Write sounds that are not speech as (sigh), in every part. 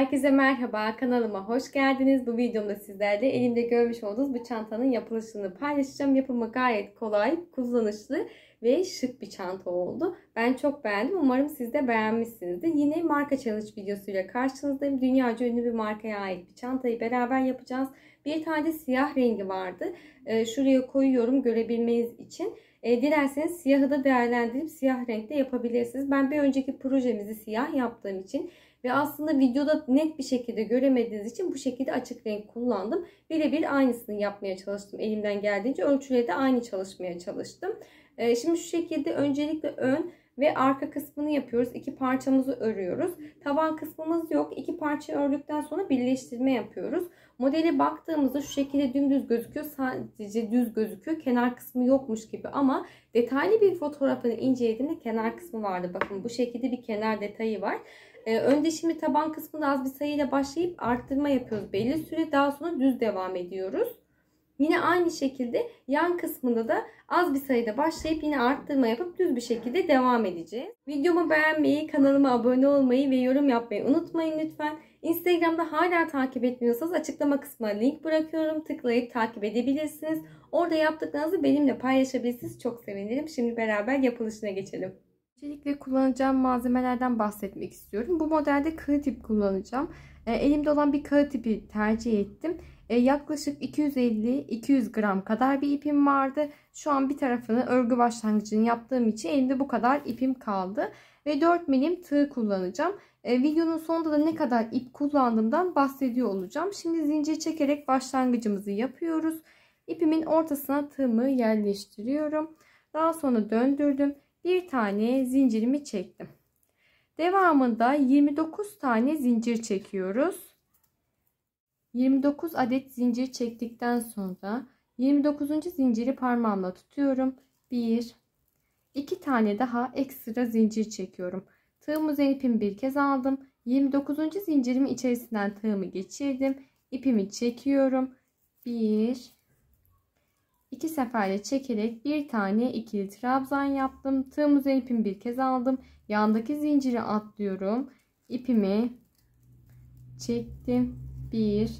Herkese merhaba, kanalıma hoş geldiniz. Bu videomda sizlerle elimde görmüş olduğunuz bu çantanın yapılışını paylaşacağım. Yapımı gayet kolay, kullanışlı ve şık bir çanta oldu. Ben çok beğendim. Umarım siz de beğenmişsinizdir. Yine marka challenge videosuyla karşınızdayım. Dünyaca ünlü bir markaya ait bir çantayı beraber yapacağız. Bir tane de siyah rengi vardı. Ee, şuraya koyuyorum görebilmeniz için. E, dilerseniz siyahı da değerlendirip siyah renkte yapabilirsiniz. Ben bir önceki projemizi siyah yaptığım için ve aslında videoda net bir şekilde göremediğiniz için bu şekilde açık renk kullandım. Birebir aynısını yapmaya çalıştım. Elimden geldiğince ölçüleri de aynı çalışmaya çalıştım. Ee, şimdi şu şekilde öncelikle ön ve arka kısmını yapıyoruz. İki parçamızı örüyoruz. Taban kısmımız yok. İki parça ördükten sonra birleştirme yapıyoruz. Modele baktığımızda şu şekilde dümdüz gözüküyor. Sadece düz gözüküyor. Kenar kısmı yokmuş gibi ama detaylı bir fotoğrafını incelediğimde kenar kısmı vardı. Bakın bu şekilde bir kenar detayı var. Ee, önce şimdi taban kısmında az bir sayıyla başlayıp arttırma yapıyoruz. Belli süre daha sonra düz devam ediyoruz. Yine aynı şekilde yan kısmında da az bir sayıda başlayıp yine arttırma yapıp düz bir şekilde devam edeceğiz. Videomu beğenmeyi, kanalıma abone olmayı ve yorum yapmayı unutmayın lütfen. Instagram'da hala takip etmiyorsanız açıklama kısmına link bırakıyorum. Tıklayıp takip edebilirsiniz. Orada yaptıklarınızı benimle paylaşabilirsiniz. Çok sevinirim. Şimdi beraber yapılışına geçelim. Öncelikle kullanacağım malzemelerden bahsetmek istiyorum. Bu modelde kağıt tip kullanacağım. elimde olan bir kağıt tipi tercih ettim. E, yaklaşık 250-200 gram kadar bir ipim vardı. Şu an bir tarafını örgü başlangıcını yaptığım için elimde bu kadar ipim kaldı. Ve 4 milim tığ kullanacağım. E, videonun sonunda da ne kadar ip kullandığımdan bahsediyor olacağım. Şimdi zincir çekerek başlangıcımızı yapıyoruz. İpimin ortasına tığımı yerleştiriyorum. Daha sonra döndürdüm. Bir tane zincirimi çektim. Devamında 29 tane zincir çekiyoruz. 29 adet zincir çektikten sonra 29. zinciri parmağımla tutuyorum. 1 2 tane daha ekstra zincir çekiyorum. Tığımı ipimi bir kez aldım. 29. zincirimi içerisinden tığımı geçirdim. İpimi çekiyorum. 1 2 seferle çekerek bir tane ikili trabzan yaptım. Tığım ipimi bir kez aldım. Yandaki zinciri atlıyorum. İpimi çektim 1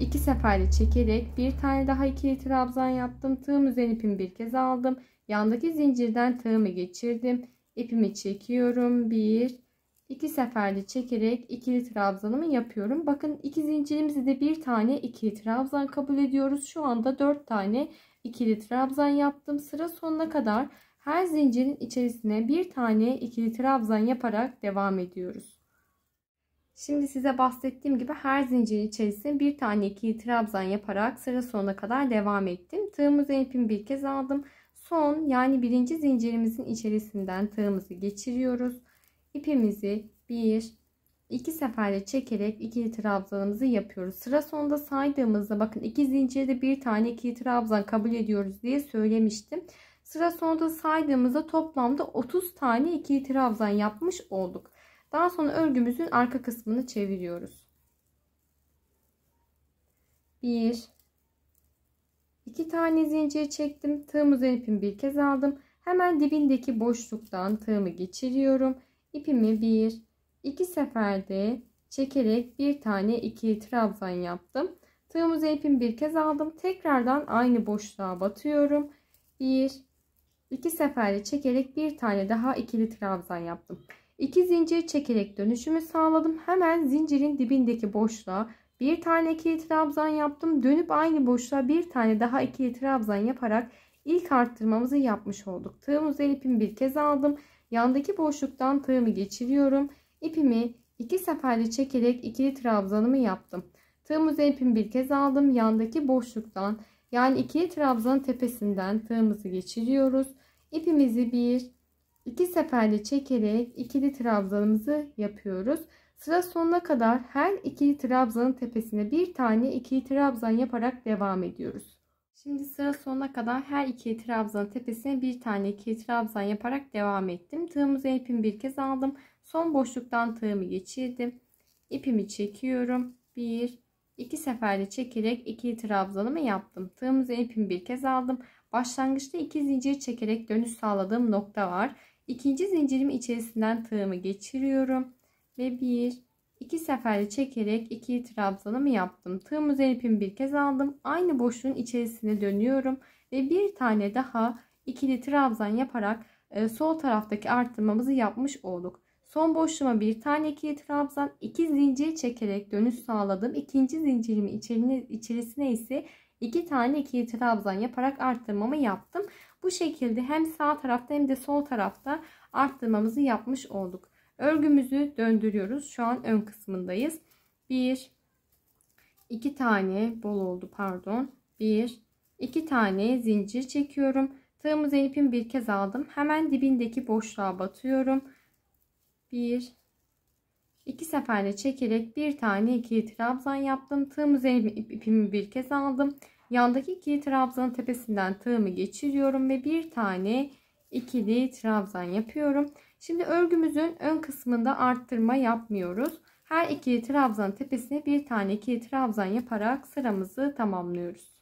2 seferle çekerek bir tane daha ikili trabzan yaptım. Tığım üzerine ipimi bir kez aldım. Yandaki zincirden tığımı geçirdim. İpimi çekiyorum. 1 2 seferde çekerek ikili trabzanımı yapıyorum. Bakın iki zincirimizi de bir tane ikili trabzan kabul ediyoruz. Şu anda 4 tane ikili trabzan yaptım. Sıra sonuna kadar her zincirin içerisine bir tane ikili trabzan yaparak devam ediyoruz. Şimdi size bahsettiğim gibi her zincirin içerisinde bir tane iki trabzan yaparak sıra sonuna kadar devam ettim. Tığımızı ipimi bir kez aldım. Son yani birinci zincirimizin içerisinden tığımızı geçiriyoruz. İpimizi bir, iki seferde çekerek iki trabzanımızı yapıyoruz. Sıra sonunda saydığımızda bakın iki zincirde bir tane iki trabzan kabul ediyoruz diye söylemiştim. Sıra sonunda saydığımızda toplamda 30 tane iki trabzan yapmış olduk. Daha sonra örgümüzün arka kısmını çeviriyoruz. 1 2 tane zincir çektim. Tığım üzerine ipimi bir kez aldım. Hemen dibindeki boşluktan tığımı geçiriyorum. İpimi bir, iki seferde çekerek bir tane ikili trabzan yaptım. Tığım üzerine ipimi bir kez aldım. Tekrardan aynı boşluğa batıyorum. Bir, iki seferde çekerek bir tane daha ikili trabzan yaptım. 2 zincir çekerek dönüşümü sağladım. Hemen zincirin dibindeki boşluğa bir tane ikili trabzan yaptım. Dönüp aynı boşluğa bir tane daha ikili trabzan yaparak ilk arttırmamızı yapmış olduk. Tığım üzeri ipimi bir kez aldım. Yandaki boşluktan tığımı geçiriyorum. İpimi iki seferde çekerek ikili trabzanımı yaptım. Tığım üzeri ipimi bir kez aldım. Yandaki boşluktan yani ikili trabzanın tepesinden tığımızı geçiriyoruz. İpimizi bir İki seferde çekerek ikili trabzanımızı yapıyoruz. Sıra sonuna kadar her ikili trabzanın tepesine bir tane ikili trabzan yaparak devam ediyoruz. Şimdi sıra sonuna kadar her ikili trabzanın tepesine bir tane ikili trabzan yaparak devam ettim. Tığımı ipimi bir kez aldım. Son boşluktan tığımı geçirdim. İpimi çekiyorum. 1 2 seferde çekerek ikili trabzanımı yaptım. Tığımı ipimi bir kez aldım. Başlangıçta 2 zincir çekerek dönüş sağladığım nokta var. İkinci zincirim içerisinden tığımı geçiriyorum. Ve bir, iki seferde çekerek iki trabzanımı yaptım. Tığım üzeri ipimi bir kez aldım. Aynı boşluğun içerisine dönüyorum. Ve bir tane daha ikili trabzan yaparak e, sol taraftaki arttırmamızı yapmış olduk. Son boşluğuma bir tane ikili trabzan, iki zincir çekerek dönüş sağladım. İkinci zincirimin içerisine ise iki tane ikili trabzan yaparak arttırmamı yaptım. Bu şekilde hem sağ tarafta hem de sol tarafta arttırmamızı yapmış olduk. Örgümüzü döndürüyoruz. Şu an ön kısmındayız. 1 2 tane bol oldu pardon. 1 2 tane zincir çekiyorum. Tığımı ipim bir kez aldım. Hemen dibindeki boşluğa batıyorum. 1 2 seferle çekerek bir tane iki trabzan yaptım. Tığımı ipimi bir kez aldım. Yandaki iki trabzanın tepesinden tığımı geçiriyorum ve bir tane ikili trabzan yapıyorum. Şimdi örgümüzün ön kısmında arttırma yapmıyoruz. Her iki trabzanın tepesine bir tane ikili trabzan yaparak sıramızı tamamlıyoruz.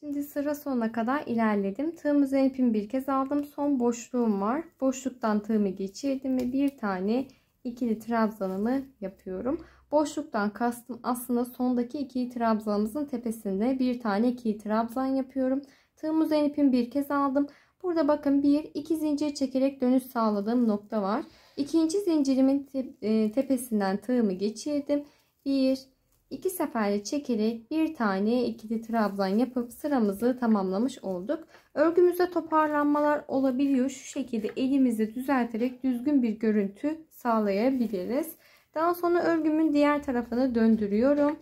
Şimdi sıra sonuna kadar ilerledim. Tığım üzerine ipimi bir kez aldım. Son boşluğum var. Boşluktan tığımı geçirdim ve bir tane ikili trabzanımı yapıyorum. Boşluktan kastım aslında sondaki iki trabzanımızın tepesinde bir tane iki trabzan yapıyorum. Tığım uzayan ipimi bir kez aldım. Burada bakın bir iki zincir çekerek dönüş sağladığım nokta var. İkinci zincirimin e, tepesinden tığımı geçirdim. Bir iki seferle çekerek bir tane ikili trabzan yapıp sıramızı tamamlamış olduk. Örgümüzde toparlanmalar olabiliyor. Şu şekilde elimizi düzelterek düzgün bir görüntü sağlayabiliriz. Daha sonra örgümün diğer tarafını döndürüyorum.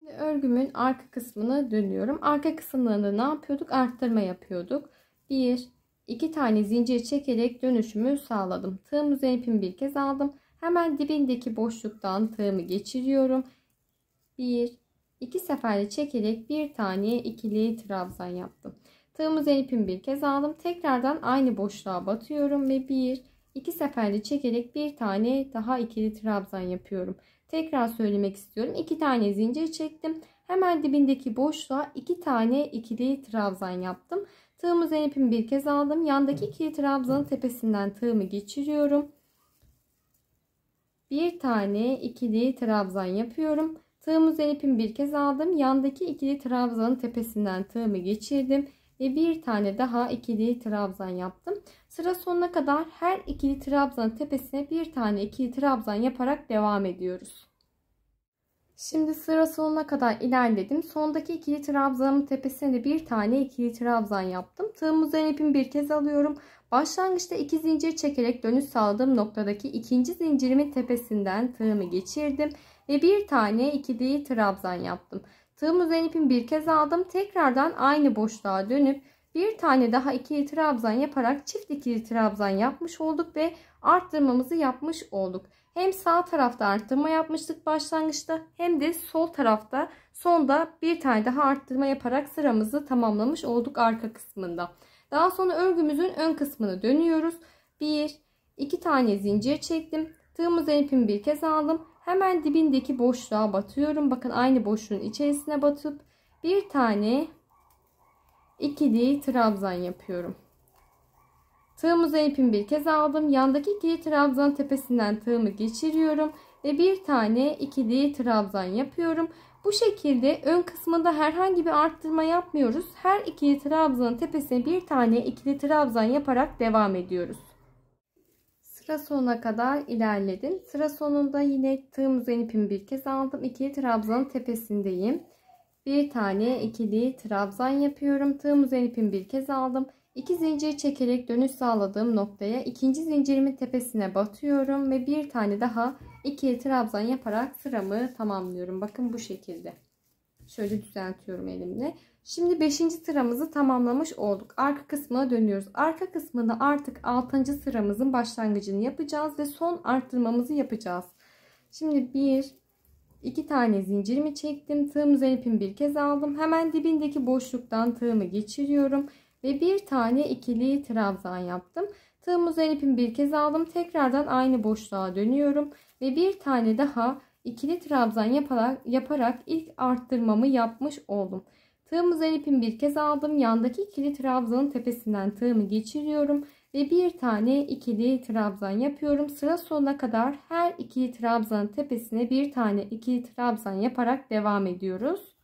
Şimdi örgümün arka kısmını dönüyorum. Arka kısımlarında ne yapıyorduk? Arttırma yapıyorduk. 1 2 tane zincir çekerek dönüşümü sağladım. Tığım üzerine ipimi bir kez aldım. Hemen dibindeki boşluktan tığımı geçiriyorum. 1 2 seferle çekerek bir tane ikili trabzan yaptım. Tığım üzerine ipimi bir kez aldım. Tekrardan aynı boşluğa batıyorum ve 1 2 seferde çekerek bir tane daha ikili trabzan yapıyorum. Tekrar söylemek istiyorum. 2 tane zincir çektim. Hemen dibindeki boşluğa iki tane ikili trabzan yaptım. Tığımı zen ipimi bir kez aldım. Yandaki ikili trabzanın tepesinden tığımı geçiriyorum. Bir tane ikili trabzan yapıyorum. Tığımı zen ipimi bir kez aldım. Yandaki ikili trabzanın tepesinden tığımı geçirdim ve bir tane daha ikili trabzan yaptım. Sıra sonuna kadar her ikili trabzan tepesine bir tane ikili trabzan yaparak devam ediyoruz. Şimdi sıra sonuna kadar ilerledim. Sondaki ikili trabzanın tepesine de bir tane ikili trabzan yaptım. Tığım üzerine ipimi bir kez alıyorum. Başlangıçta iki zincir çekerek dönüş sağladığım noktadaki ikinci zincirimin tepesinden tığımı geçirdim ve bir tane ikili trabzan yaptım. Tığım üzerine bir kez aldım. Tekrardan aynı boşluğa dönüp bir tane daha ikili trabzan yaparak çift ikili trabzan yapmış olduk ve arttırmamızı yapmış olduk. Hem sağ tarafta arttırma yapmıştık başlangıçta hem de sol tarafta sonda bir tane daha arttırma yaparak sıramızı tamamlamış olduk arka kısmında. Daha sonra örgümüzün ön kısmını dönüyoruz. 1 2 tane zincir çektim. Tığımızdan ipimi bir kez aldım. Hemen dibindeki boşluğa batıyorum. Bakın aynı boşluğun içerisine batıp bir tane ikili trabzan yapıyorum. Tığımıza uzun ipimi bir kez aldım. Yandaki ikili trabzan tepesinden tığımı geçiriyorum ve bir tane ikili trabzan yapıyorum. Bu şekilde ön kısmında herhangi bir arttırma yapmıyoruz. Her ikili trabzanın tepesine bir tane ikili trabzan yaparak devam ediyoruz sıra sonuna kadar ilerledim. Sıra sonunda yine tığımızın ipimi bir kez aldım. İkili trabzanın tepesindeyim. Bir tane ikili trabzan yapıyorum. Tığımızın ipimi bir kez aldım. İki zincir çekerek dönüş sağladığım noktaya ikinci zincirimin tepesine batıyorum ve bir tane daha ikili trabzan yaparak sıramı tamamlıyorum. Bakın bu şekilde. Şöyle düzeltiyorum elimle. Şimdi 5. sıramızı tamamlamış olduk. Arka kısmına dönüyoruz. Arka kısmında artık 6. sıramızın başlangıcını yapacağız ve son arttırmamızı yapacağız. Şimdi 1 2 tane zincirimi çektim. Tığım üzerine bir kez aldım. Hemen dibindeki boşluktan tığımı geçiriyorum ve bir tane ikili trabzan yaptım. Tığım üzerine bir kez aldım. Tekrardan aynı boşluğa dönüyorum ve bir tane daha ikili trabzan yaparak, yaparak ilk arttırmamı yapmış oldum. Tığımı ipimi bir kez aldım. Yandaki ikili trabzanın tepesinden tığımı geçiriyorum ve bir tane ikili trabzan yapıyorum. Sıra sonuna kadar her ikili trabzanın tepesine bir tane ikili trabzan yaparak devam ediyoruz.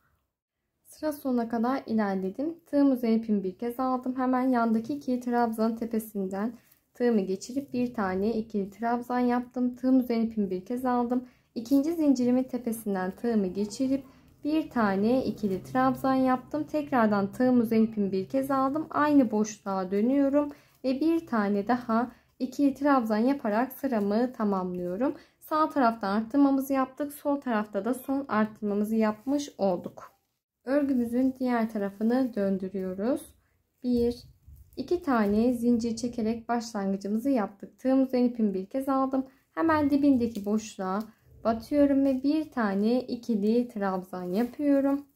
Sıra sonuna kadar ilerledim. Tığımı ipimi bir kez aldım. Hemen yandaki ikili trabzanın tepesinden tığımı geçirip bir tane ikili trabzan yaptım. Tığımı ipimi bir kez aldım. İkinci zincirimin tepesinden tığımı geçirip bir tane ikili trabzan yaptım. Tekrardan tığım üzerine bir kez aldım. Aynı boşluğa dönüyorum ve bir tane daha ikili trabzan yaparak sıramı tamamlıyorum. Sağ tarafta arttırmamızı yaptık. Sol tarafta da son arttırmamızı yapmış olduk. Örgümüzün diğer tarafını döndürüyoruz. 1 2 tane zincir çekerek başlangıcımızı yaptık. Tığım üzerine bir kez aldım. Hemen dibindeki boşluğa batıyorum ve bir tane ikili trabzan yapıyorum.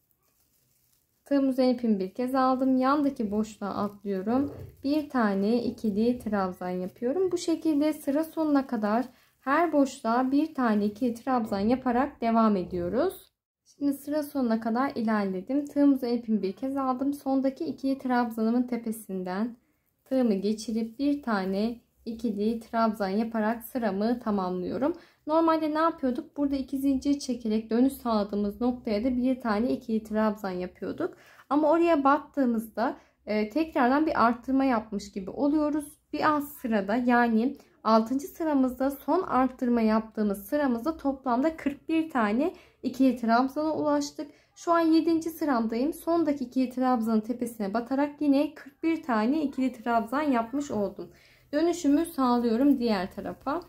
Tığım üzerine ipimi bir kez aldım. Yandaki boşluğa atlıyorum. Bir tane ikili trabzan yapıyorum. Bu şekilde sıra sonuna kadar her boşluğa bir tane ikili trabzan yaparak devam ediyoruz. Şimdi sıra sonuna kadar ilerledim. Tığım üzerine ipimi bir kez aldım. Sondaki ikili trabzanımın tepesinden tığımı geçirip bir tane ikili trabzan yaparak sıramı tamamlıyorum. Normalde ne yapıyorduk? Burada iki zincir çekerek dönüş sağladığımız noktaya da bir tane ikili trabzan yapıyorduk. Ama oraya battığımızda e, tekrardan bir arttırma yapmış gibi oluyoruz. Bir az sırada yani 6. sıramızda son arttırma yaptığımız sıramızda toplamda 41 tane ikili trabzana ulaştık. Şu an 7. sıramdayım. Sondaki ikili trabzanın tepesine batarak yine 41 tane ikili trabzan yapmış oldum. Dönüşümü sağlıyorum diğer tarafa.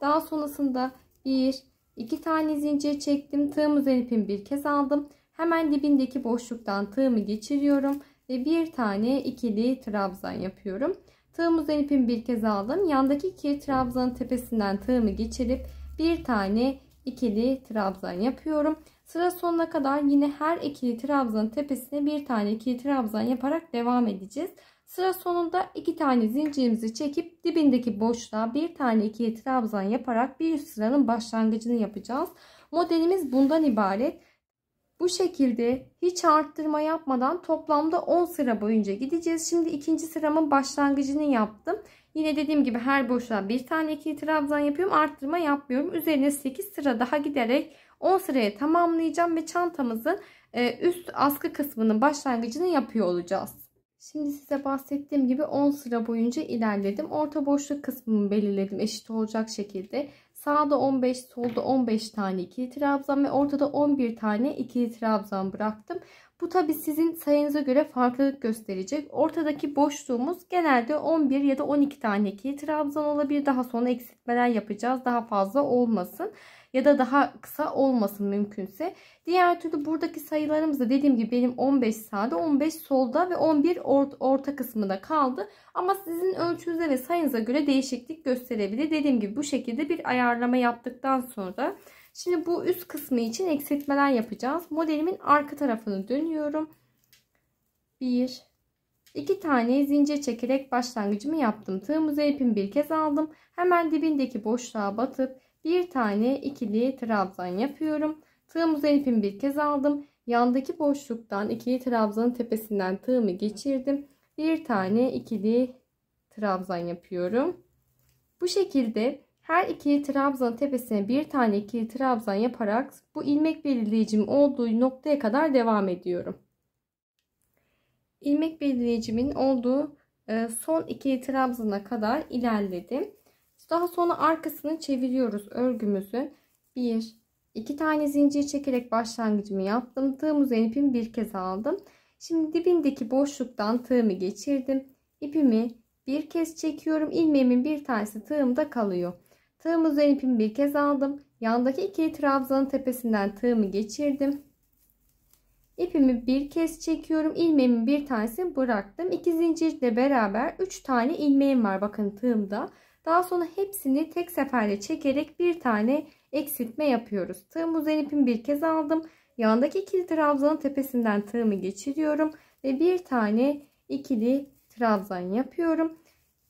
Daha sonrasında 1 2 tane zincir çektim. Tığım özel bir kez aldım. Hemen dibindeki boşluktan tığımı geçiriyorum ve bir tane ikili trabzan yapıyorum. Tığım özel bir kez aldım. Yandaki iki trabzanın tepesinden tığımı geçirip bir tane ikili trabzan yapıyorum. Sıra sonuna kadar yine her ikili trabzanın tepesine bir tane ikili trabzan yaparak devam edeceğiz. Sıra sonunda iki tane zincirimizi çekip dibindeki boşluğa bir tane ikiye trabzan yaparak bir üst sıranın başlangıcını yapacağız. Modelimiz bundan ibaret. Bu şekilde hiç arttırma yapmadan toplamda 10 sıra boyunca gideceğiz. Şimdi ikinci sıramın başlangıcını yaptım. Yine dediğim gibi her boşluğa bir tane ikili trabzan yapıyorum. Arttırma yapmıyorum. Üzerine 8 sıra daha giderek 10 sıraya tamamlayacağım ve çantamızın e, üst askı kısmının başlangıcını yapıyor olacağız. Şimdi size bahsettiğim gibi 10 sıra boyunca ilerledim. Orta boşluk kısmımı belirledim eşit olacak şekilde. Sağda 15, solda 15 tane ikili trabzan ve ortada 11 tane ikili trabzan bıraktım. Bu tabi sizin sayınıza göre farklılık gösterecek. Ortadaki boşluğumuz genelde 11 ya da 12 tane ikili trabzan olabilir. Daha sonra eksiltmeler yapacağız. Daha fazla olmasın ya da daha kısa olmasın mümkünse. Diğer türlü buradaki sayılarımız da dediğim gibi benim 15 sağda 15 solda ve 11 orta, orta kısmında kaldı. Ama sizin ölçünüze ve sayınıza göre değişiklik gösterebilir. Dediğim gibi bu şekilde bir ayarlama yaptıktan sonra şimdi bu üst kısmı için eksiltmeler yapacağız. Modelimin arka tarafını dönüyorum. 1 2 tane zincir çekerek başlangıcımı yaptım. Tığımızı ipimi bir kez aldım. Hemen dibindeki boşluğa batıp bir tane ikili trabzan yapıyorum. Tığımıza ipimi bir kez aldım. Yandaki boşluktan ikili trabzanın tepesinden tığımı geçirdim. Bir tane ikili trabzan yapıyorum. Bu şekilde her ikili trabzanın tepesine bir tane ikili trabzan yaparak bu ilmek belirleyicim olduğu noktaya kadar devam ediyorum. İlmek belirleyicimin olduğu e, son ikili trabzana kadar ilerledim. Daha sonra arkasını çeviriyoruz örgümüzü. 1 2 tane zincir çekerek başlangıcımı yaptım. Tığım üzerine ipimi bir kez aldım. Şimdi dibindeki boşluktan tığımı geçirdim. İpimi bir kez çekiyorum. İlmeğimin bir tanesi tığımda kalıyor. Tığım üzerine ipimi bir kez aldım. Yandaki iki trabzanın tepesinden tığımı geçirdim. İpimi bir kez çekiyorum. İlmeğimin bir tanesini bıraktım. İki zincirle beraber 3 tane ilmeğim var. Bakın tığımda. Daha sonra hepsini tek seferle çekerek bir tane eksiltme yapıyoruz. Tığım uzayan ipimi bir kez aldım. Yandaki ikili trabzanın tepesinden tığımı geçiriyorum. Ve bir tane ikili trabzan yapıyorum.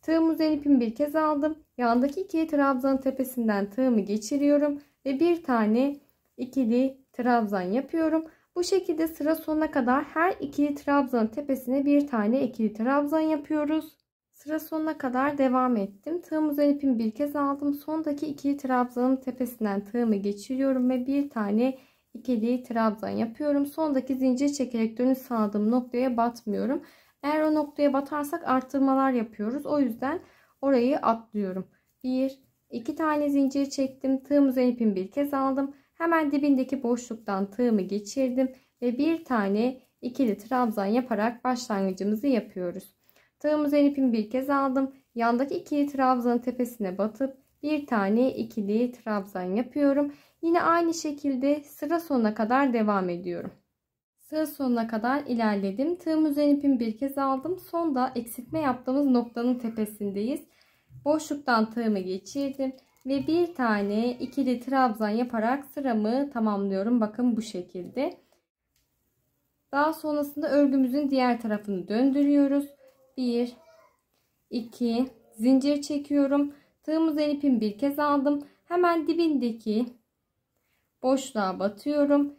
Tığım uzayan ipimi bir kez aldım. Yandaki ikili trabzanın tepesinden tığımı geçiriyorum. Ve bir tane ikili trabzan yapıyorum. Bu şekilde sıra sonuna kadar her ikili trabzanın tepesine bir tane ikili trabzan yapıyoruz. Sıra sonuna kadar devam ettim. Tığım üzerine ipimi bir kez aldım. Sondaki ikili trabzanın tepesinden tığımı geçiriyorum ve bir tane ikili trabzan yapıyorum. Sondaki zincir çekerek dönüş sağladığım noktaya batmıyorum. Eğer o noktaya batarsak arttırmalar yapıyoruz. O yüzden orayı atlıyorum. 1 2 tane zincir çektim. Tığım üzerine ipimi bir kez aldım. Hemen dibindeki boşluktan tığımı geçirdim ve bir tane ikili trabzan yaparak başlangıcımızı yapıyoruz. Tığım üzerine ipimi bir kez aldım. Yandaki ikili trabzanın tepesine batıp bir tane ikili trabzan yapıyorum. Yine aynı şekilde sıra sonuna kadar devam ediyorum. Sıra sonuna kadar ilerledim. Tığım üzerine ipimi bir kez aldım. Sonda eksiltme yaptığımız noktanın tepesindeyiz. Boşluktan tığımı geçirdim ve bir tane ikili trabzan yaparak sıramı tamamlıyorum. Bakın bu şekilde. Daha sonrasında örgümüzün diğer tarafını döndürüyoruz. 1 2 zincir çekiyorum. Tığımız el ipimi bir kez aldım. Hemen dibindeki boşluğa batıyorum.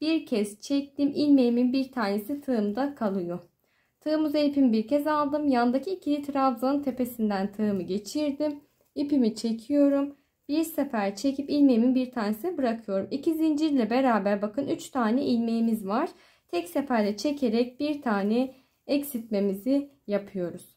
Bir kez çektim. ilmeğimin bir tanesi tığımda kalıyor. Tığımız el ipimi bir kez aldım. Yandaki ikili trabzanın tepesinden tığımı geçirdim. İpimi çekiyorum. Bir sefer çekip ilmeğimin bir tanesi bırakıyorum. İki zincirle beraber bakın 3 tane ilmeğimiz var. Tek seferde çekerek bir tane eksiltmemizi yapıyoruz.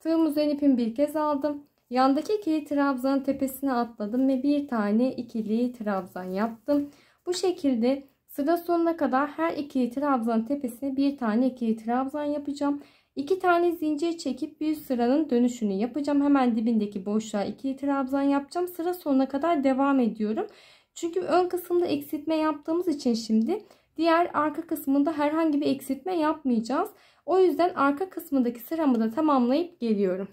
Tığım üzerine ipimi bir kez aldım. Yandaki ikili trabzanın tepesine atladım ve bir tane ikili trabzan yaptım. Bu şekilde sıra sonuna kadar her ikili trabzanın tepesine bir tane ikili trabzan yapacağım. İki tane zincir çekip bir sıranın dönüşünü yapacağım. Hemen dibindeki boşluğa ikili trabzan yapacağım. Sıra sonuna kadar devam ediyorum. Çünkü ön kısımda eksiltme yaptığımız için şimdi diğer arka kısmında herhangi bir eksiltme yapmayacağız. O yüzden arka kısmındaki sıramı da tamamlayıp geliyorum.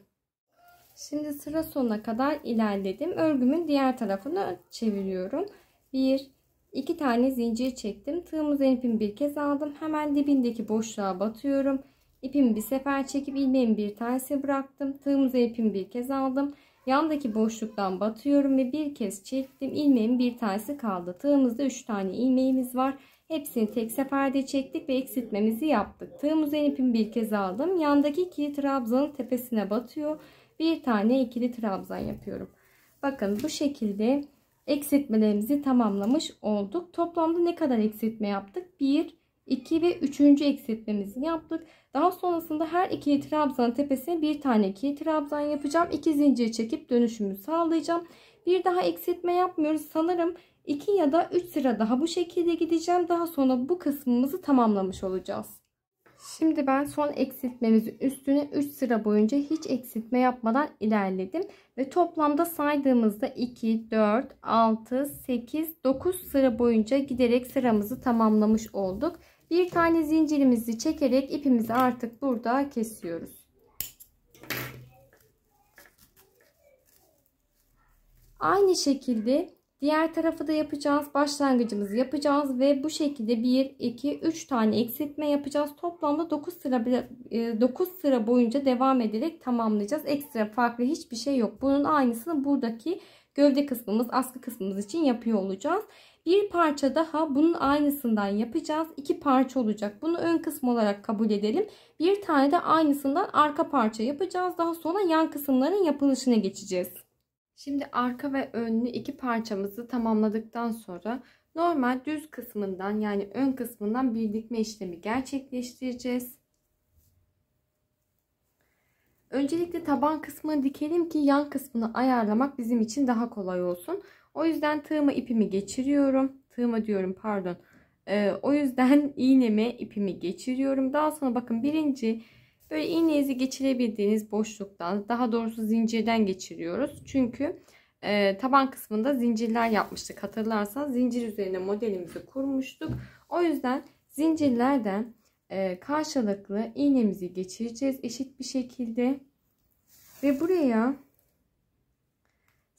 Şimdi sıra sonuna kadar ilerledim. Örgümün diğer tarafını çeviriyorum. 1 2 tane zincir çektim. Tığımız ipimi bir kez aldım. Hemen dibindeki boşluğa batıyorum. İpimi bir sefer çekip ilmeğimi bir tersi bıraktım. Tığımız ipimi bir kez aldım. Yandaki boşluktan batıyorum ve bir kez çektim. İlmeğin bir tanesi kaldı. Tığımızda 3 tane ilmeğimiz var. Hepsini tek seferde çektik ve eksiltmemizi yaptık. Tığım uzayan ipimi bir kez aldım. Yandaki ikili trabzanın tepesine batıyor. Bir tane ikili trabzan yapıyorum. Bakın bu şekilde eksiltmelerimizi tamamlamış olduk. Toplamda ne kadar eksiltme yaptık? 1, 2 ve 3. eksiltmemizi yaptık. Daha sonrasında her iki trabzanın tepesine bir tane iki trabzan yapacağım. 2 zincir çekip dönüşümü sağlayacağım. Bir daha eksiltme yapmıyoruz. Sanırım 2 ya da 3 sıra daha bu şekilde gideceğim. Daha sonra bu kısmımızı tamamlamış olacağız. Şimdi ben son eksiltmemizi üstüne 3 sıra boyunca hiç eksiltme yapmadan ilerledim. Ve toplamda saydığımızda 2, 4, 6, 8, 9 sıra boyunca giderek sıramızı tamamlamış olduk. Bir tane zincirimizi çekerek ipimizi artık burada kesiyoruz. Aynı şekilde diğer tarafı da yapacağız. Başlangıcımızı yapacağız ve bu şekilde 1 2 3 tane eksiltme yapacağız. Toplamda 9 sıra 9 e, sıra boyunca devam ederek tamamlayacağız. Ekstra farklı hiçbir şey yok. Bunun aynısını buradaki gövde kısmımız, askı kısmımız için yapıyor olacağız. Bir parça daha bunun aynısından yapacağız. İki parça olacak. Bunu ön kısmı olarak kabul edelim. Bir tane de aynısından arka parça yapacağız. Daha sonra yan kısımların yapılışına geçeceğiz. Şimdi arka ve önlü iki parçamızı tamamladıktan sonra normal düz kısmından yani ön kısmından bir dikme işlemi gerçekleştireceğiz. Öncelikle taban kısmını dikelim ki yan kısmını ayarlamak bizim için daha kolay olsun. O yüzden tığıma ipimi geçiriyorum. Tığıma diyorum pardon. Ee, o yüzden (laughs) iğneme ipimi geçiriyorum. Daha sonra bakın birinci böyle iğnenizi geçirebildiğiniz boşluktan daha doğrusu zincirden geçiriyoruz. Çünkü e, taban kısmında zincirler yapmıştık. Hatırlarsanız zincir üzerine modelimizi kurmuştuk. O yüzden zincirlerden e, karşılıklı iğnemizi geçireceğiz eşit bir şekilde. Ve buraya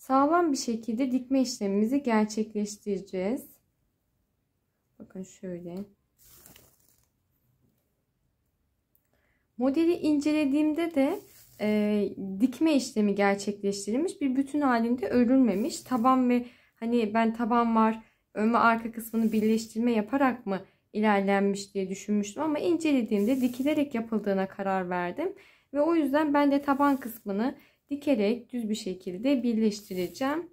sağlam bir şekilde dikme işlemimizi gerçekleştireceğiz. Bakın şöyle. Modeli incelediğimde de e, dikme işlemi gerçekleştirilmiş. Bir bütün halinde örülmemiş. Taban ve hani ben taban var ön ve arka kısmını birleştirme yaparak mı ilerlenmiş diye düşünmüştüm ama incelediğimde dikilerek yapıldığına karar verdim. Ve o yüzden ben de taban kısmını dikerek düz bir şekilde birleştireceğim.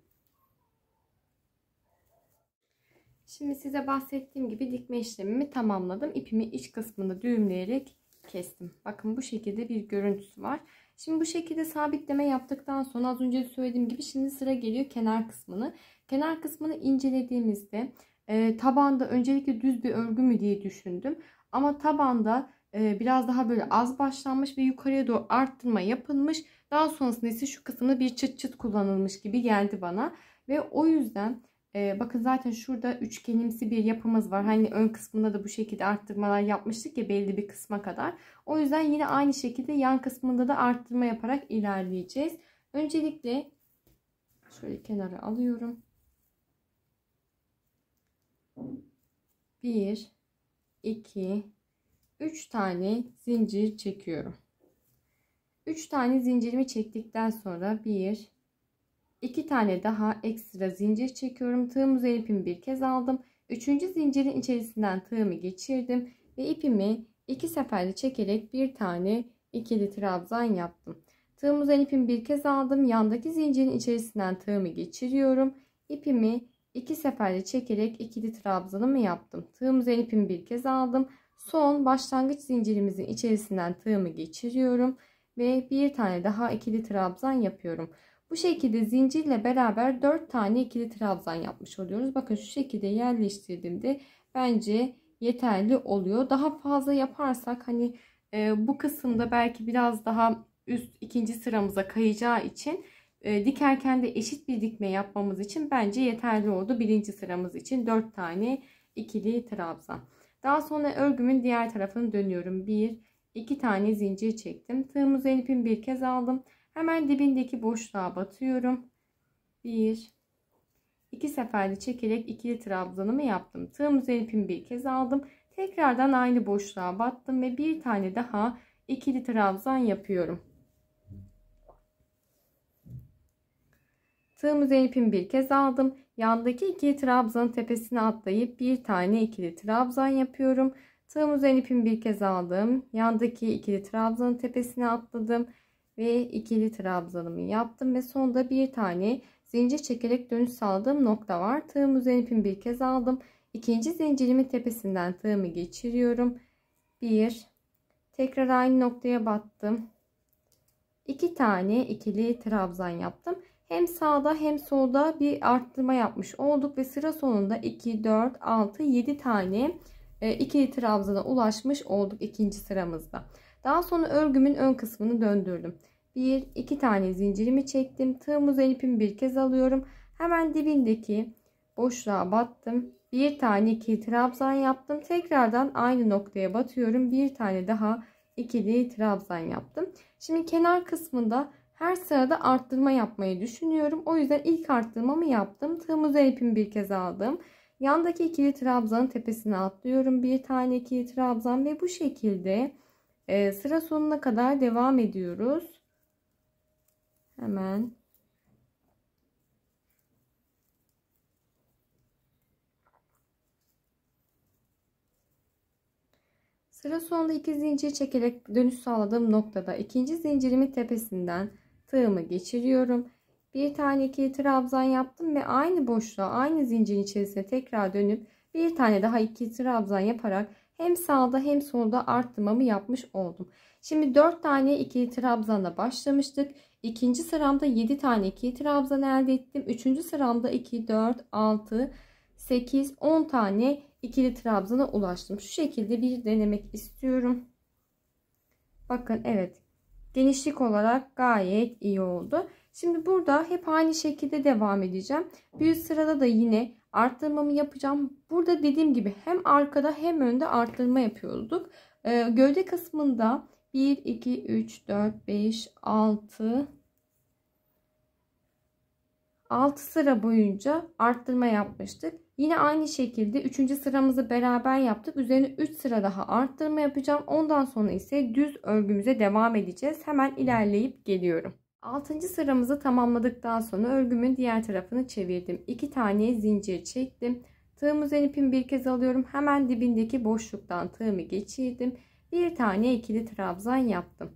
Şimdi size bahsettiğim gibi dikme işlemimi tamamladım. İpimi iç kısmında düğümleyerek kestim. Bakın bu şekilde bir görüntüsü var. Şimdi bu şekilde sabitleme yaptıktan sonra az önce söylediğim gibi şimdi sıra geliyor kenar kısmını. Kenar kısmını incelediğimizde e, tabanda öncelikle düz bir örgü mü diye düşündüm. Ama tabanda e, biraz daha böyle az başlanmış ve yukarıya doğru arttırma yapılmış. Daha sonrasında ise şu kısımda bir çıt çıt kullanılmış gibi geldi bana. Ve o yüzden e, bakın zaten şurada üçgenimsi bir yapımız var. Hani ön kısmında da bu şekilde arttırmalar yapmıştık ya belli bir kısma kadar. O yüzden yine aynı şekilde yan kısmında da arttırma yaparak ilerleyeceğiz. Öncelikle şöyle kenara alıyorum. 1 2 3 tane zincir çekiyorum. 3 tane zincirimi çektikten sonra 1 2 tane daha ekstra zincir çekiyorum. Tığım üzeri ipimi bir kez aldım. 3. zincirin içerisinden tığımı geçirdim ve ipimi 2 seferde çekerek bir tane ikili trabzan yaptım. Tığım üzeri ipimi bir kez aldım. Yandaki zincirin içerisinden tığımı geçiriyorum. İpimi 2 seferde çekerek ikili trabzanımı yaptım. Tığım üzeri ipimi bir kez aldım. Son başlangıç zincirimizin içerisinden tığımı geçiriyorum ve bir tane daha ikili trabzan yapıyorum. Bu şekilde zincirle beraber 4 tane ikili trabzan yapmış oluyoruz. Bakın şu şekilde yerleştirdiğimde bence yeterli oluyor. Daha fazla yaparsak hani e, bu kısımda belki biraz daha üst ikinci sıramıza kayacağı için e, dikerken de eşit bir dikme yapmamız için bence yeterli oldu. Birinci sıramız için 4 tane ikili trabzan. Daha sonra örgümün diğer tarafını dönüyorum. 1 2 tane zincir çektim. Tığımı üzen bir kez aldım. Hemen dibindeki boşluğa batıyorum. 1 2 seferde çekerek ikili trabzanımı yaptım. Tığım üzen bir kez aldım. Tekrardan aynı boşluğa battım ve bir tane daha ikili trabzan yapıyorum. Tığım üzen bir kez aldım. Yandaki ikili trabzanın tepesine atlayıp bir tane ikili trabzan yapıyorum. Tığım üzerine ipimi bir kez aldım. Yandaki ikili trabzanın tepesine atladım. Ve ikili trabzanımı yaptım. Ve sonda bir tane zincir çekerek dönüş sağladığım nokta var. Tığım üzerine ipimi bir kez aldım. İkinci zincirimin tepesinden tığımı geçiriyorum. Bir. Tekrar aynı noktaya battım. İki tane ikili trabzan yaptım. Hem sağda hem solda bir arttırma yapmış olduk ve sıra sonunda 2, 4, 6, 7 tane 2 e, litre trabzana ulaşmış olduk ikinci sıramızda. Daha sonra örgümün ön kısmını döndürdüm. 1 2 tane zincirimi çektim. Tığımız ipimi bir kez alıyorum. Hemen dibindeki boşluğa battım. Bir tane ikili trabzan yaptım. Tekrardan aynı noktaya batıyorum. Bir tane daha ikili trabzan yaptım. Şimdi kenar kısmında her sırada arttırma yapmayı düşünüyorum. O yüzden ilk arttırmamı yaptım. Tığımız ipimi bir kez aldım. Yandaki ikili trabzanın tepesine atlıyorum. Bir tane ikili trabzan ve bu şekilde e, sıra sonuna kadar devam ediyoruz. Hemen Sıra sonunda iki zincir çekerek dönüş sağladığım noktada ikinci zincirimin tepesinden tığımı geçiriyorum bir tane iki trabzan yaptım ve aynı boşluğa aynı zincirin içerisine tekrar dönüp bir tane daha iki trabzan yaparak hem sağda hem solda arttırmamı yapmış oldum. Şimdi 4 tane ikili trabzanla başlamıştık. İkinci sıramda 7 tane ikili trabzan elde ettim. Üçüncü sıramda 2, 4, 6, 8, 10 tane ikili trabzana ulaştım. Şu şekilde bir denemek istiyorum. Bakın evet genişlik olarak gayet iyi oldu. Şimdi burada hep aynı şekilde devam edeceğim. Büyük sırada da yine arttırmamı yapacağım. Burada dediğim gibi hem arkada hem önde arttırma yapıyorduk. Ee, gövde kısmında 1, 2, 3, 4, 5, 6, 6 sıra boyunca arttırma yapmıştık. Yine aynı şekilde 3. sıramızı beraber yaptık. Üzerine 3 sıra daha arttırma yapacağım. Ondan sonra ise düz örgümüze devam edeceğiz. Hemen ilerleyip geliyorum. 6. sıramızı tamamladıktan sonra örgümün diğer tarafını çevirdim. 2 tane zincir çektim. Tığım üzerine ipimi bir kez alıyorum. Hemen dibindeki boşluktan tığımı geçirdim. Bir tane ikili trabzan yaptım.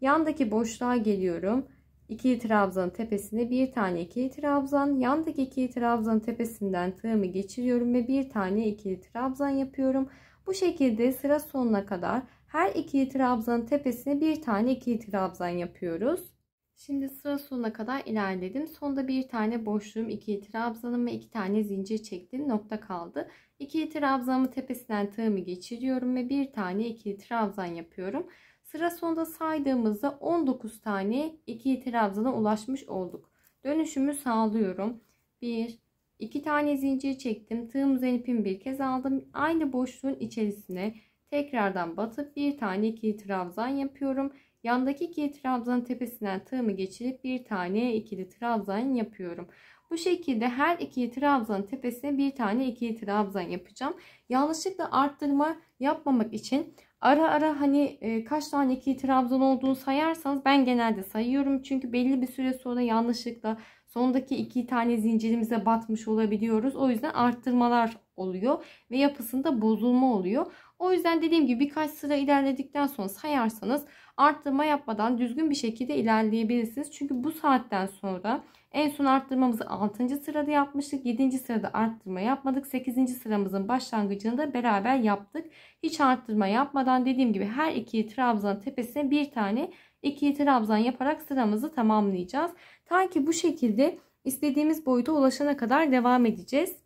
Yandaki boşluğa geliyorum. İkili trabzanın tepesine bir tane ikili trabzan, yandaki ikili trabzanın tepesinden tığımı geçiriyorum ve bir tane ikili trabzan yapıyorum. Bu şekilde sıra sonuna kadar her ikili trabzanın tepesine bir tane ikili trabzan yapıyoruz. Şimdi sıra sonuna kadar ilerledim. Sonda bir tane boşluğum, iki trabzanım ve iki tane zincir çektiğim nokta kaldı. İki trabzanımı tepesinden tığımı geçiriyorum ve bir tane iki trabzan yapıyorum. Sıra sonunda saydığımızda 19 tane iki trabzana ulaşmış olduk. Dönüşümü sağlıyorum. 1 2 tane zincir çektim. Tığım üzerine ipimi bir kez aldım. Aynı boşluğun içerisine tekrardan batıp bir tane iki trabzan yapıyorum Yandaki iki trabzanın tepesinden tığımı geçirip bir tane ikili trabzan yapıyorum. Bu şekilde her iki trabzanın tepesine bir tane ikili trabzan yapacağım. Yanlışlıkla arttırma yapmamak için ara ara hani e, kaç tane ikili trabzan olduğunu sayarsanız ben genelde sayıyorum. Çünkü belli bir süre sonra yanlışlıkla sondaki iki tane zincirimize batmış olabiliyoruz. O yüzden arttırmalar oluyor ve yapısında bozulma oluyor. O yüzden dediğim gibi birkaç sıra ilerledikten sonra sayarsanız arttırma yapmadan düzgün bir şekilde ilerleyebilirsiniz. Çünkü bu saatten sonra en son arttırmamızı 6. sırada yapmıştık. 7. sırada arttırma yapmadık. 8. sıramızın başlangıcını da beraber yaptık. Hiç arttırma yapmadan dediğim gibi her iki trabzan tepesine bir tane iki trabzan yaparak sıramızı tamamlayacağız. Ta ki bu şekilde istediğimiz boyuta ulaşana kadar devam edeceğiz.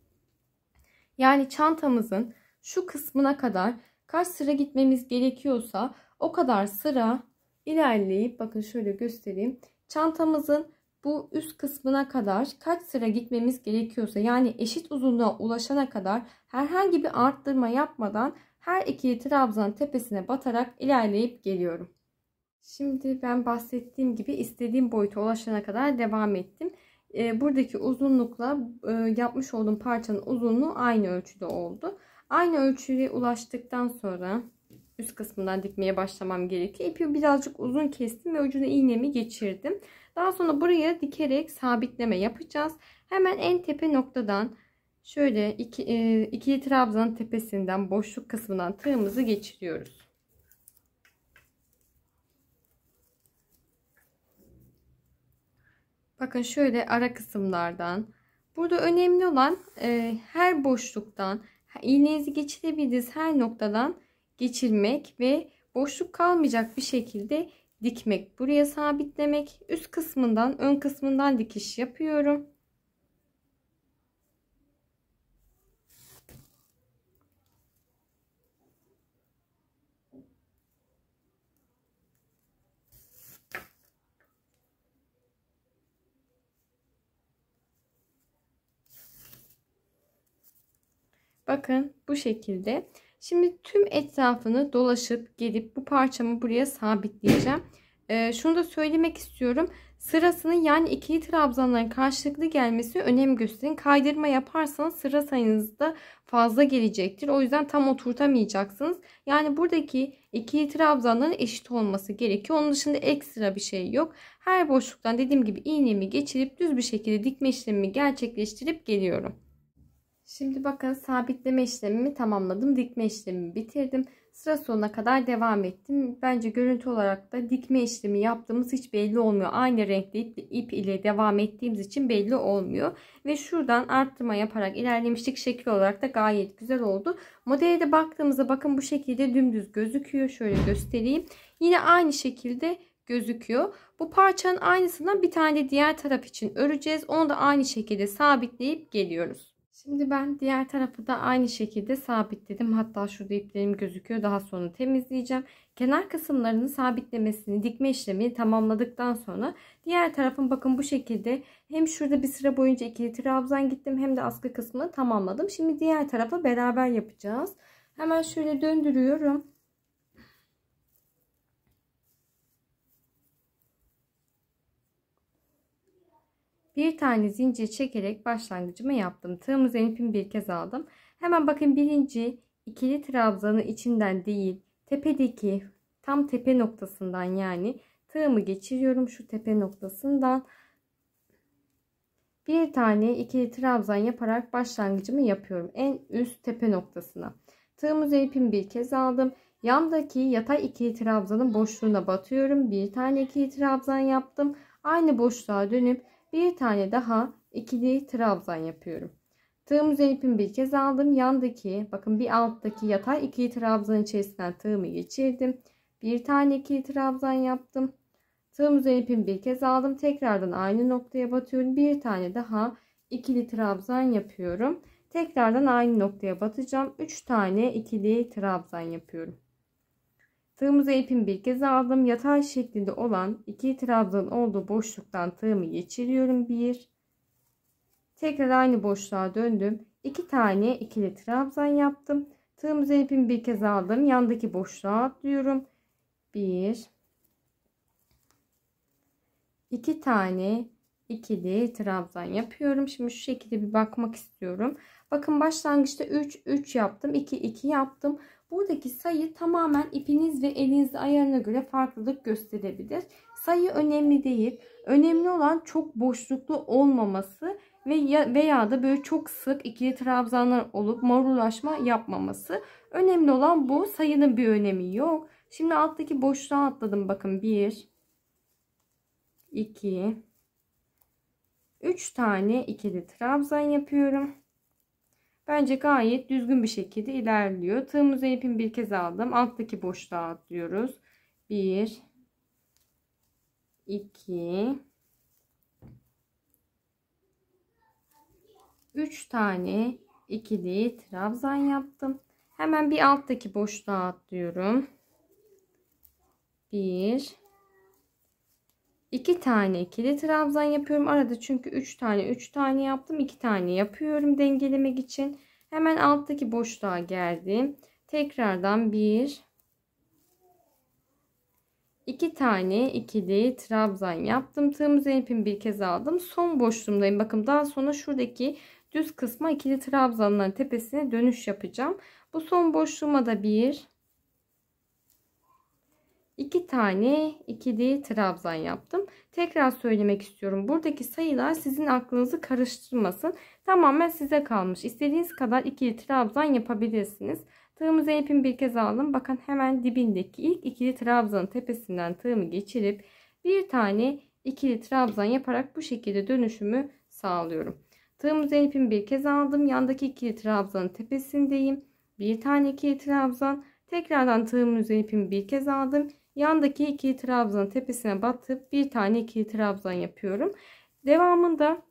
Yani çantamızın şu kısmına kadar kaç sıra gitmemiz gerekiyorsa o kadar sıra ilerleyip bakın şöyle göstereyim. Çantamızın bu üst kısmına kadar kaç sıra gitmemiz gerekiyorsa yani eşit uzunluğa ulaşana kadar herhangi bir arttırma yapmadan her iki trabzan tepesine batarak ilerleyip geliyorum. Şimdi ben bahsettiğim gibi istediğim boyuta ulaşana kadar devam ettim. Ee, buradaki uzunlukla e, yapmış olduğum parçanın uzunluğu aynı ölçüde oldu. Aynı ölçüye ulaştıktan sonra üst kısmından dikmeye başlamam gerekiyor. İpi birazcık uzun kestim ve ucuna iğnemi geçirdim. Daha sonra buraya dikerek sabitleme yapacağız. Hemen en tepe noktadan şöyle iki, e, ikili trabzanın tepesinden boşluk kısmından tığımızı geçiriyoruz. Bakın şöyle ara kısımlardan. Burada önemli olan e, her boşluktan iğnenizi geçirebildiğiniz her noktadan geçirmek ve boşluk kalmayacak bir şekilde dikmek. Buraya sabitlemek. Üst kısmından ön kısmından dikiş yapıyorum. Bakın bu şekilde. Şimdi tüm etrafını dolaşıp gelip bu parçamı buraya sabitleyeceğim. Ee, şunu da söylemek istiyorum. Sırasının yani ikili trabzanların karşılıklı gelmesi önem gösterin. Kaydırma yaparsanız sıra sayınız da fazla gelecektir. O yüzden tam oturtamayacaksınız. Yani buradaki ikili trabzanların eşit olması gerekiyor. Onun dışında ekstra bir şey yok. Her boşluktan dediğim gibi iğnemi geçirip düz bir şekilde dikme işlemimi gerçekleştirip geliyorum. Şimdi bakın sabitleme işlemimi tamamladım. Dikme işlemimi bitirdim. Sıra sonuna kadar devam ettim. Bence görüntü olarak da dikme işlemi yaptığımız hiç belli olmuyor. Aynı renkli ip ile devam ettiğimiz için belli olmuyor. Ve şuradan arttırma yaparak ilerlemiştik. Şekil olarak da gayet güzel oldu. Modele de baktığımızda bakın bu şekilde dümdüz gözüküyor. Şöyle göstereyim. Yine aynı şekilde gözüküyor. Bu parçanın aynısından bir tane de diğer taraf için öreceğiz. Onu da aynı şekilde sabitleyip geliyoruz. Şimdi ben diğer tarafı da aynı şekilde sabitledim. Hatta şurada iplerim gözüküyor. Daha sonra temizleyeceğim. Kenar kısımlarını sabitlemesini, dikme işlemini tamamladıktan sonra diğer tarafın bakın bu şekilde hem şurada bir sıra boyunca ikili trabzan gittim hem de askı kısmını tamamladım. Şimdi diğer tarafı beraber yapacağız. Hemen şöyle döndürüyorum. Bir tane zincir çekerek başlangıcımı yaptım. Tığımı ipimi bir kez aldım. Hemen bakın birinci ikili trabzanı içinden değil tepedeki tam tepe noktasından yani tığımı geçiriyorum şu tepe noktasından. Bir tane ikili trabzan yaparak başlangıcımı yapıyorum. En üst tepe noktasına. Tığımı ipimi bir kez aldım. Yandaki yatay ikili trabzanın boşluğuna batıyorum. Bir tane ikili trabzan yaptım. Aynı boşluğa dönüp bir tane daha ikili trabzan yapıyorum. Tığım üzerine ipimi bir kez aldım. Yandaki bakın bir alttaki yatay ikili trabzan içerisinden tığımı geçirdim. Bir tane ikili trabzan yaptım. Tığım üzerine ipimi bir kez aldım. Tekrardan aynı noktaya batıyorum. Bir tane daha ikili trabzan yapıyorum. Tekrardan aynı noktaya batacağım. 3 tane ikili trabzan yapıyorum. Tığımıza ipimi bir kez aldım. Yatay şeklinde olan iki trabzan olduğu boşluktan tığımı geçiriyorum. Bir. Tekrar aynı boşluğa döndüm. İki tane ikili trabzan yaptım. Tığımıza ipimi bir kez aldım. Yandaki boşluğa atlıyorum. Bir. İki tane ikili trabzan yapıyorum. Şimdi şu şekilde bir bakmak istiyorum. Bakın başlangıçta 3 3 yaptım. 2 2 yaptım. Buradaki sayı tamamen ipiniz ve elinizde ayarına göre farklılık gösterebilir. Sayı önemli değil. Önemli olan çok boşluklu olmaması ve ya, veya da böyle çok sık ikili trabzanlar olup marulaşma yapmaması. Önemli olan bu. Sayının bir önemi yok. Şimdi alttaki boşluğa atladım. Bakın 1 2 3 tane ikili trabzan yapıyorum. Bence gayet düzgün bir şekilde ilerliyor. Tığımıza ipimi bir kez aldım. Alttaki boşluğa atlıyoruz. 1 2 3 tane ikili trabzan yaptım. Hemen bir alttaki boşluğa atlıyorum. 1 2 tane ikili trabzan yapıyorum. Arada çünkü 3 tane 3 tane yaptım. 2 tane yapıyorum dengelemek için. Hemen alttaki boşluğa geldim. Tekrardan 1 2 tane ikili trabzan yaptım. Tığımız ipimi bir kez aldım. Son boşluğumdayım. Bakın daha sonra şuradaki düz kısma ikili trabzanların tepesine dönüş yapacağım. Bu son boşluğuma da 1 2 tane ikili trabzan yaptım. Tekrar söylemek istiyorum. Buradaki sayılar sizin aklınızı karıştırmasın. Tamamen size kalmış. İstediğiniz kadar ikili trabzan yapabilirsiniz. Tığımıza ipimi bir kez aldım. Bakın hemen dibindeki ilk ikili trabzanın tepesinden tığımı geçirip bir tane ikili trabzan yaparak bu şekilde dönüşümü sağlıyorum. Tığımıza ipimi bir kez aldım. Yandaki ikili trabzanın tepesindeyim. Bir tane ikili trabzan. Tekrardan tığımın üzerine ipimi bir kez aldım. Yandaki ikili trabzanın tepesine batıp bir tane ikili trabzan yapıyorum. Devamında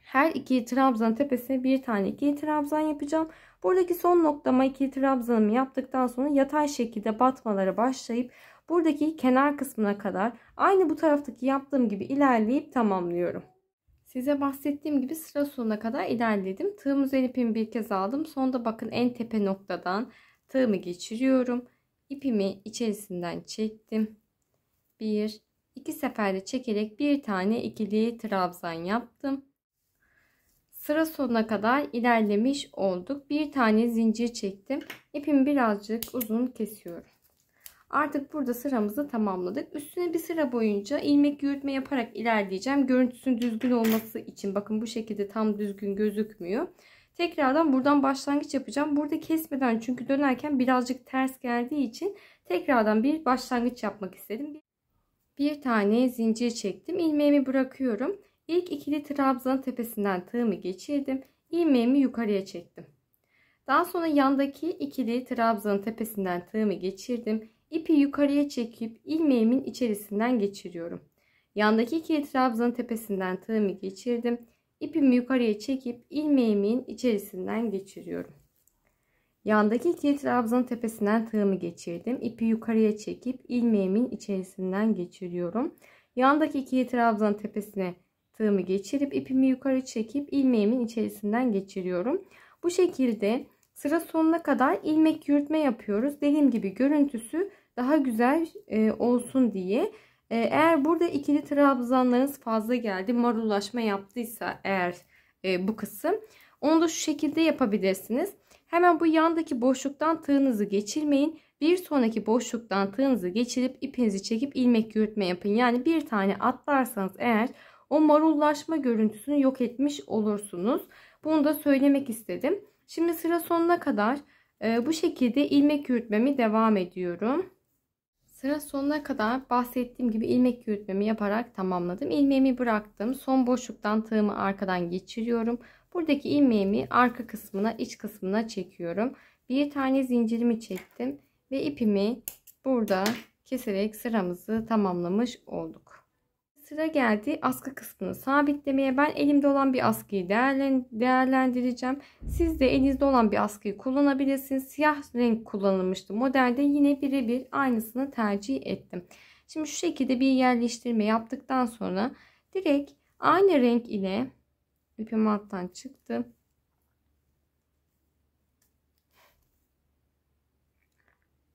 her ikili trabzan tepesine bir tane ikili trabzan yapacağım. Buradaki son noktama ikili trabzanımı yaptıktan sonra yatay şekilde batmalara başlayıp buradaki kenar kısmına kadar aynı bu taraftaki yaptığım gibi ilerleyip tamamlıyorum. Size bahsettiğim gibi sıra sonuna kadar ilerledim. Tığım özel bir kez aldım. Sonda bakın en tepe noktadan tığımı geçiriyorum ipimi içerisinden çektim. 1 2 seferde çekerek bir tane ikili trabzan yaptım. Sıra sonuna kadar ilerlemiş olduk. Bir tane zincir çektim. İpimi birazcık uzun kesiyorum. Artık burada sıramızı tamamladık. Üstüne bir sıra boyunca ilmek yürütme yaparak ilerleyeceğim. görüntüsün düzgün olması için bakın bu şekilde tam düzgün gözükmüyor. Tekrardan buradan başlangıç yapacağım. Burada kesmeden çünkü dönerken birazcık ters geldiği için tekrardan bir başlangıç yapmak istedim. Bir tane zincir çektim. İlmeğimi bırakıyorum. İlk ikili trabzanın tepesinden tığımı geçirdim. İlmeğimi yukarıya çektim. Daha sonra yandaki ikili trabzanın tepesinden tığımı geçirdim. İpi yukarıya çekip ilmeğimin içerisinden geçiriyorum. Yandaki ikili trabzanın tepesinden tığımı geçirdim. İpimi yukarıya çekip ilmeğimin içerisinden geçiriyorum. Yandaki iki trabzanın tepesinden tığımı geçirdim. İpi yukarıya çekip ilmeğimin içerisinden geçiriyorum. Yandaki iki trabzanın tepesine tığımı geçirip ipimi yukarı çekip ilmeğimin içerisinden geçiriyorum. Bu şekilde sıra sonuna kadar ilmek yürütme yapıyoruz. Dediğim gibi görüntüsü daha güzel e, olsun diye. Ee, eğer burada ikili trabzanlarınız fazla geldi marullaşma yaptıysa eğer e, bu kısım onu da şu şekilde yapabilirsiniz. Hemen bu yandaki boşluktan tığınızı geçirmeyin. Bir sonraki boşluktan tığınızı geçirip ipinizi çekip ilmek yürütme yapın. Yani bir tane atlarsanız eğer o marullaşma görüntüsünü yok etmiş olursunuz. Bunu da söylemek istedim. Şimdi sıra sonuna kadar e, bu şekilde ilmek yürütmemi devam ediyorum. Sıra sonuna kadar bahsettiğim gibi ilmek yürütmemi yaparak tamamladım. İlmeğimi bıraktım. Son boşluktan tığımı arkadan geçiriyorum. Buradaki ilmeğimi arka kısmına iç kısmına çekiyorum. Bir tane zincirimi çektim ve ipimi burada keserek sıramızı tamamlamış olduk sıra geldi askı kısmını sabitlemeye. Ben elimde olan bir askıyı değerlendireceğim. Siz de elinizde olan bir askıyı kullanabilirsiniz. Siyah renk kullanılmıştı modelde. Yine birebir aynısını tercih ettim. Şimdi şu şekilde bir yerleştirme yaptıktan sonra direkt aynı renk ile ipim alttan çıktı.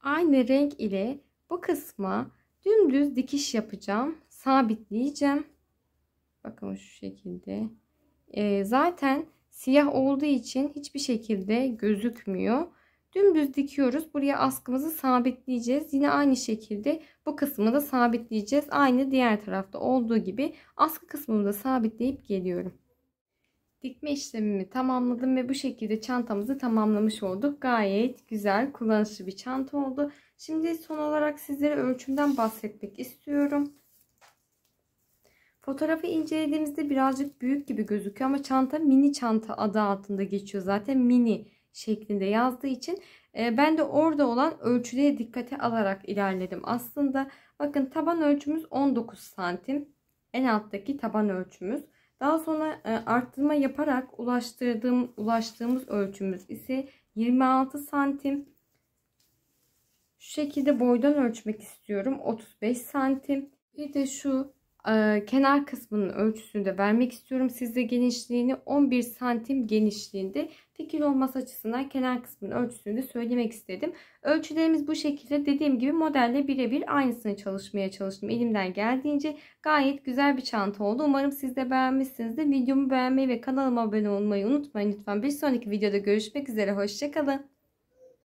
Aynı renk ile bu kısma dümdüz dikiş yapacağım sabitleyeceğim. Bakın şu şekilde. Ee, zaten siyah olduğu için hiçbir şekilde gözükmüyor. Dümdüz dikiyoruz. Buraya askımızı sabitleyeceğiz. Yine aynı şekilde bu kısmı da sabitleyeceğiz. Aynı diğer tarafta olduğu gibi askı kısmını da sabitleyip geliyorum. Dikme işlemimi tamamladım ve bu şekilde çantamızı tamamlamış olduk. Gayet güzel, kullanışlı bir çanta oldu. Şimdi son olarak sizlere ölçümden bahsetmek istiyorum. Fotoğrafı incelediğimizde birazcık büyük gibi gözüküyor ama çanta mini çanta adı altında geçiyor zaten mini şeklinde yazdığı için e, ben de orada olan ölçüye dikkate alarak ilerledim. Aslında bakın taban ölçümüz 19 santim. En alttaki taban ölçümüz. Daha sonra e, arttırma yaparak ulaştırdığım ulaştığımız ölçümüz ise 26 santim. Şu şekilde boydan ölçmek istiyorum. 35 santim. Bir de şu ee, kenar kısmının ölçüsünü de vermek istiyorum sizde genişliğini 11 santim genişliğinde fikir olması açısından kenar kısmının ölçüsünü de söylemek istedim ölçülerimiz bu şekilde dediğim gibi modelle birebir aynısını çalışmaya çalıştım elimden geldiğince gayet güzel bir çanta oldu umarım siz de beğenmişsinizdir videomu beğenmeyi ve kanalıma abone olmayı unutmayın lütfen bir sonraki videoda görüşmek üzere hoşçakalın